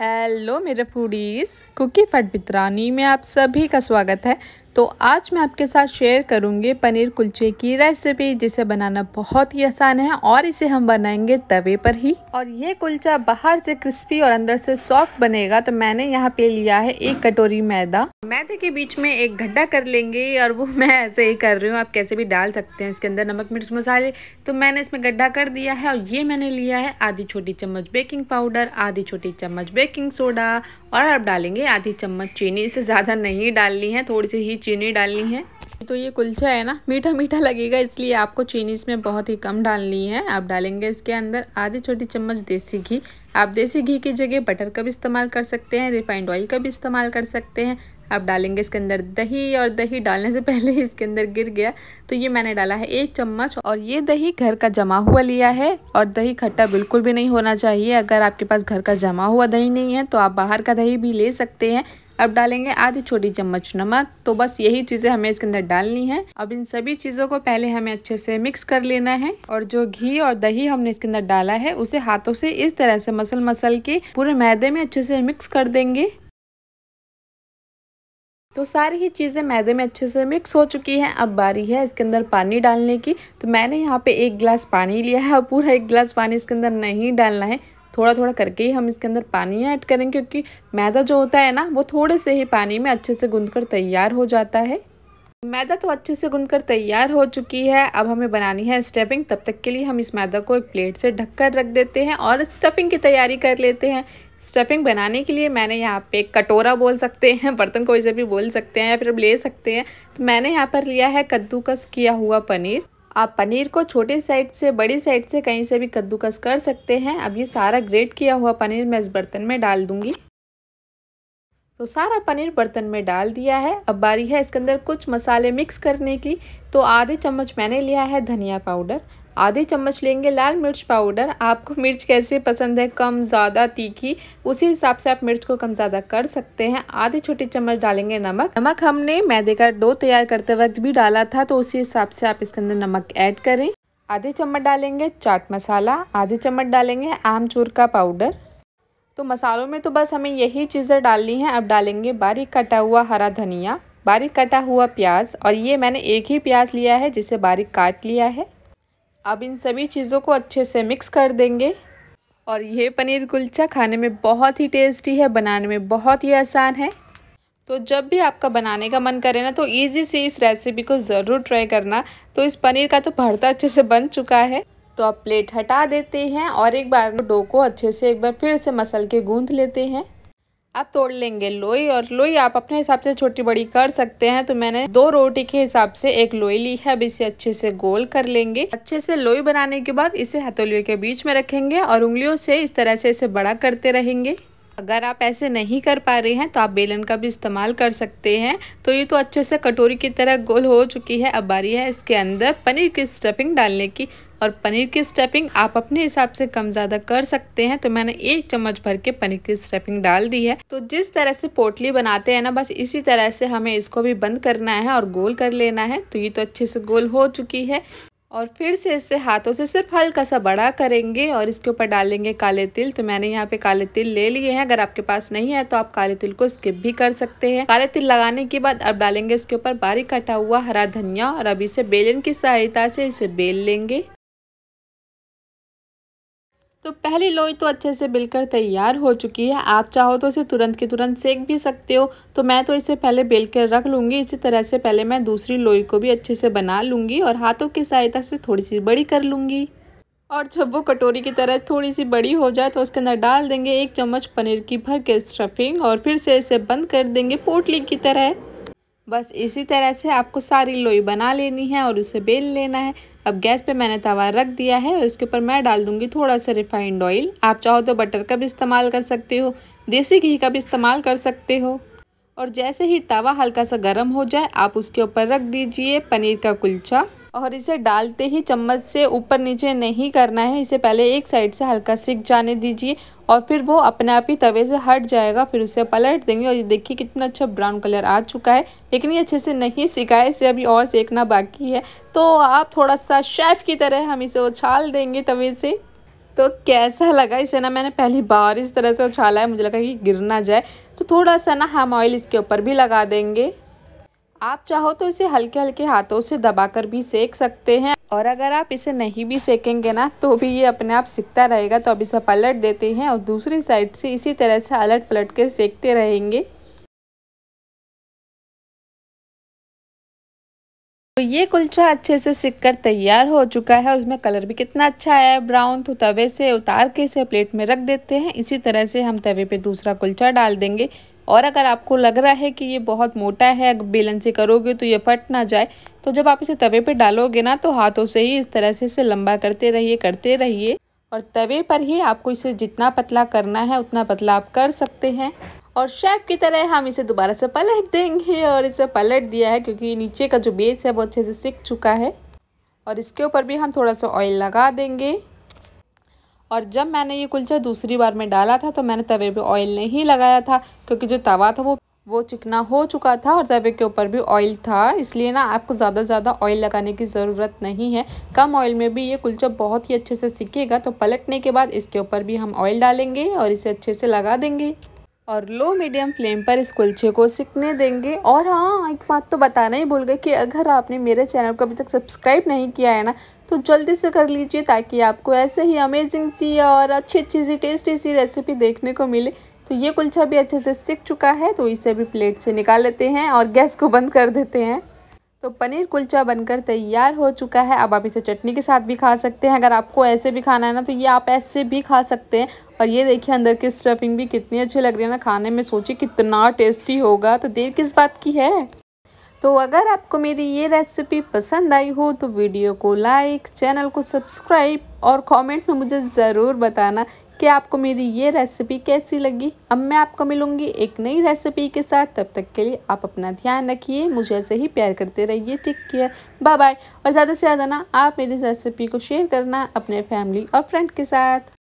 hello मेरे foodies cookie फट पित्रानी में आप सभी का स्वागत है तो आज मैं आपके साथ शेयर करूंगी पनीर कुलचे की रेसिपी जिसे बनाना बहुत ही आसान है और इसे हम बनाएंगे तवे पर ही और ये कुलचा बाहर से क्रिस्पी और अंदर से सॉफ्ट बनेगा तो मैंने यहाँ पे लिया है एक कटोरी मैदा मैदे के बीच में एक गड्ढा कर लेंगे और वो मैं ऐसे ही कर रही हूँ आप कैसे भी डाल सकते हैं इसके अंदर नमक मिर्च मसाले तो मैंने इसमें गड्ढा कर दिया है और ये मैंने लिया है आधी छोटी चम्मच बेकिंग पाउडर आधी छोटी चम्मच बेकिंग सोडा और अब डालेंगे आधी चम्मच चीनी इसे ज़्यादा नहीं डालनी है थोड़ी सी ही चीनी डालनी है तो ये कुलचा है ना मीठा मीठा लगेगा इसलिए आपको चीनी इसमें बहुत ही कम डालनी है आप डालेंगे इसके अंदर आधी छोटी चम्मच देसी घी आप देसी घी की जगह बटर का भी इस्तेमाल कर सकते हैं रिफाइंड ऑयल का भी इस्तेमाल कर सकते हैं अब डालेंगे इसके अंदर दही और दही डालने से पहले इसके अंदर गिर गया तो ये मैंने डाला है एक चम्मच और ये दही घर का जमा हुआ लिया है और दही खट्टा बिल्कुल भी नहीं होना चाहिए अगर आपके पास घर का जमा हुआ दही नहीं है तो आप बाहर का दही भी ले सकते हैं अब डालेंगे आधी छोटी चम्मच नमक तो बस यही चीज़ें हमें इसके अंदर डालनी है अब इन सभी चीज़ों को पहले हमें अच्छे से मिक्स कर लेना है और जो घी और दही हमने इसके अंदर डाला है उसे हाथों से इस तरह से मसल मसल के पूरे मैदे में अच्छे से मिक्स कर देंगे तो सारी ही चीज़ें मैदे में अच्छे से मिक्स हो चुकी हैं अब बारी है इसके अंदर पानी डालने की तो मैंने यहाँ पे एक गिलास पानी लिया है और पूरा एक गिलास पानी इसके अंदर नहीं डालना है थोड़ा थोड़ा करके ही हम इसके अंदर पानी ऐड करेंगे क्योंकि मैदा जो होता है ना वो थोड़े से ही पानी में अच्छे से गूँध तैयार हो जाता है मैदा तो अच्छे से गूँध तैयार हो चुकी है अब हमें बनानी है स्टफिंग तब तक के लिए हम इस मैदा को एक प्लेट से कर रख देते हैं और स्टफिंग की तैयारी कर लेते हैं स्टफिंग बनाने के लिए मैंने यहाँ पे कटोरा बोल सकते हैं बर्तन को से भी बोल सकते हैं या फिर ले सकते हैं तो मैंने यहाँ पर लिया है कद्दूकस किया हुआ पनीर आप पनीर को छोटे साइड से बड़ी साइड से कहीं से भी कद्दूकस कर सकते हैं अब ये सारा ग्रेट किया हुआ पनीर मैं इस बर्तन में डाल दूँगी तो सारा पनीर बर्तन में डाल दिया है अब बारी है इसके अंदर कुछ मसाले मिक्स करने की तो आधे चम्मच मैंने लिया है धनिया पाउडर आधे चम्मच लेंगे लाल मिर्च पाउडर आपको मिर्च कैसे पसंद है कम ज़्यादा तीखी उसी हिसाब से आप मिर्च को कम ज़्यादा कर सकते हैं आधे छोटे चम्मच डालेंगे नमक नमक हमने मैदे का डो तैयार करते वक्त भी डाला था तो उसी हिसाब से आप इसके अंदर नमक ऐड करें आधे चम्मच डालेंगे चाट मसाला आधे चम्मच डालेंगे आमचूर का पाउडर तो मसालों में तो बस हमें यही चीज़ें डालनी है अब डालेंगे बारीक कटा हुआ हरा धनिया बारीक कटा हुआ प्याज और ये मैंने एक ही प्याज लिया है जिसे बारीक काट लिया है अब इन सभी चीज़ों को अच्छे से मिक्स कर देंगे और ये पनीर कुलचा खाने में बहुत ही टेस्टी है बनाने में बहुत ही आसान है तो जब भी आपका बनाने का मन करे ना तो ईजी से इस रेसिपी को ज़रूर ट्राई करना तो इस पनीर का तो भरता अच्छे से बन चुका है तो आप प्लेट हटा देते हैं और एक बार डो को अच्छे से एक बार फिर से मसल के गूँध लेते हैं अब तोड़ लेंगे लोई और लोई आप अपने हिसाब से छोटी बड़ी कर सकते हैं तो मैंने दो रोटी के हिसाब से एक लोई ली है अब इसे अच्छे से गोल कर लेंगे अच्छे से लोई बनाने के बाद इसे हथोलियों के बीच में रखेंगे और उंगलियों से इस तरह से इसे बड़ा करते रहेंगे अगर आप ऐसे नहीं कर पा रहे हैं तो आप बेलन का भी इस्तेमाल कर सकते हैं तो ये तो अच्छे से कटोरी की तरह गोल हो चुकी है अब बारी है इसके अंदर पनीर की स्टफिंग डालने की और पनीर की स्टेपिंग आप अपने हिसाब से कम ज़्यादा कर सकते हैं तो मैंने एक चम्मच भर के पनीर की स्टेपिंग डाल दी है तो जिस तरह से पोटली बनाते हैं ना बस इसी तरह से हमें इसको भी बंद करना है और गोल कर लेना है तो ये तो अच्छे से गोल हो चुकी है और फिर से इसे हाथों से सिर्फ हल्का सा बड़ा करेंगे और इसके ऊपर डालेंगे काले तिल तो मैंने यहाँ पे काले तिल ले लिए हैं अगर आपके पास नहीं है तो आप काले तिल को स्किप भी कर सकते हैं काले तिल लगाने के बाद अब डालेंगे इसके ऊपर बारीक कटा हुआ हरा धनिया और अब इसे बेलन की सहायता से इसे बेल लेंगे तो पहली लोई तो अच्छे से बिलकर तैयार हो चुकी है आप चाहो तो इसे तुरंत के तुरंत सेक भी सकते हो तो मैं तो इसे पहले बेल कर रख लूँगी इसी तरह से पहले मैं दूसरी लोई को भी अच्छे से बना लूँगी और हाथों की सहायता से थोड़ी सी बड़ी कर लूँगी और जब वो कटोरी की तरह थोड़ी सी बड़ी हो जाए तो उसके अंदर डाल देंगे एक चम्मच पनीर की भर के स्टफिंग और फिर से इसे बंद कर देंगे पोटली की तरह बस इसी तरह से आपको सारी लोई बना लेनी है और उसे बेल लेना है अब गैस पे मैंने तवा रख दिया है और इसके ऊपर मैं डाल दूंगी थोड़ा सा रिफाइंड ऑयल आप चाहो तो बटर का भी इस्तेमाल कर सकते हो देसी घी का भी इस्तेमाल कर सकते हो और जैसे ही तवा हल्का सा गर्म हो जाए आप उसके ऊपर रख दीजिए पनीर का कुलचा और इसे डालते ही चम्मच से ऊपर नीचे नहीं करना है इसे पहले एक साइड से हल्का सिक जाने दीजिए और फिर वो अपने आप ही तवे से हट जाएगा फिर उसे पलट देंगे और ये देखिए कितना अच्छा ब्राउन कलर आ चुका है लेकिन ये अच्छे से नहीं सिका है इसे अभी और सेकना बाकी है तो आप थोड़ा सा शेफ़ की तरह हम इसे उछाल देंगे तवे से तो कैसा लगा इसे ना मैंने पहली बार इस तरह से उछाला है मुझे लगा कि गिर ना जाए तो थोड़ा सा ना हम ऑयल इसके ऊपर भी लगा देंगे आप चाहो तो इसे हल्के हल्के हाथों से दबाकर भी सेक सकते हैं और अगर आप इसे नहीं भी सेकेंगे ना तो भी ये अपने आप सीखता रहेगा तो अब इसे पलट देते हैं और दूसरी साइड से इसी तरह से अलट पलट के सेकते रहेंगे तो ये कुलचा अच्छे से सिक कर तैयार हो चुका है और उसमें कलर भी कितना अच्छा आया ब्राउन तो तवे से उतार के इसे प्लेट में रख देते हैं इसी तरह से हम तवे पे दूसरा कुलचा डाल देंगे और अगर आपको लग रहा है कि ये बहुत मोटा है अगर बेलन से करोगे तो ये फट ना जाए तो जब आप इसे तवे पे डालोगे ना तो हाथों से ही इस तरह से इसे लंबा करते रहिए करते रहिए और तवे पर ही आपको इसे जितना पतला करना है उतना पतला आप कर सकते हैं और शेफ की तरह हम इसे दोबारा से पलट देंगे और इसे पलट दिया है क्योंकि नीचे का जो बेस है वो अच्छे से सीख चुका है और इसके ऊपर भी हम थोड़ा सा ऑयल लगा देंगे और जब मैंने ये कुलचा दूसरी बार में डाला था तो मैंने तवे पे ऑयल नहीं लगाया था क्योंकि जो तवा था वो वो चिकना हो चुका था और तवे के ऊपर भी ऑयल था इसलिए ना आपको ज़्यादा से ज़्यादा ऑयल लगाने की ज़रूरत नहीं है कम ऑयल में भी ये कुलचा बहुत ही अच्छे से सीखेगा तो पलटने के बाद इसके ऊपर भी हम ऑयल डालेंगे और इसे अच्छे से लगा देंगे और लो मीडियम फ्लेम पर इस कुलचे को सिकने देंगे और हाँ एक बात तो बताना ही भूल गए कि अगर आपने मेरे चैनल को अभी तक सब्सक्राइब नहीं किया है ना तो जल्दी से कर लीजिए ताकि आपको ऐसे ही अमेजिंग सी और अच्छी अच्छी सी टेस्टी सी रेसिपी देखने को मिले तो ये कुलचा भी अच्छे से सीख चुका है तो इसे भी प्लेट से निकाल लेते हैं और गैस को बंद कर देते हैं तो पनीर कुलचा बनकर तैयार हो चुका है अब आप इसे चटनी के साथ भी खा सकते हैं अगर आपको ऐसे भी खाना है ना तो ये आप ऐसे भी खा सकते हैं और ये देखिए अंदर की स्टफिंग भी कितनी अच्छी लग रही है ना खाने में सोचिए कितना टेस्टी होगा तो देर किस बात की है तो अगर आपको मेरी ये रेसिपी पसंद आई हो तो वीडियो को लाइक चैनल को सब्सक्राइब और कमेंट में मुझे ज़रूर बताना कि आपको मेरी ये रेसिपी कैसी लगी अब मैं आपको मिलूँगी एक नई रेसिपी के साथ तब तक के लिए आप अपना ध्यान रखिए मुझे ऐसे ही प्यार करते रहिए टेक केयर बाय बाय और ज़्यादा से ज़्यादा ना आप मेरी रेसिपी को शेयर करना अपने फैमिली और फ्रेंड के साथ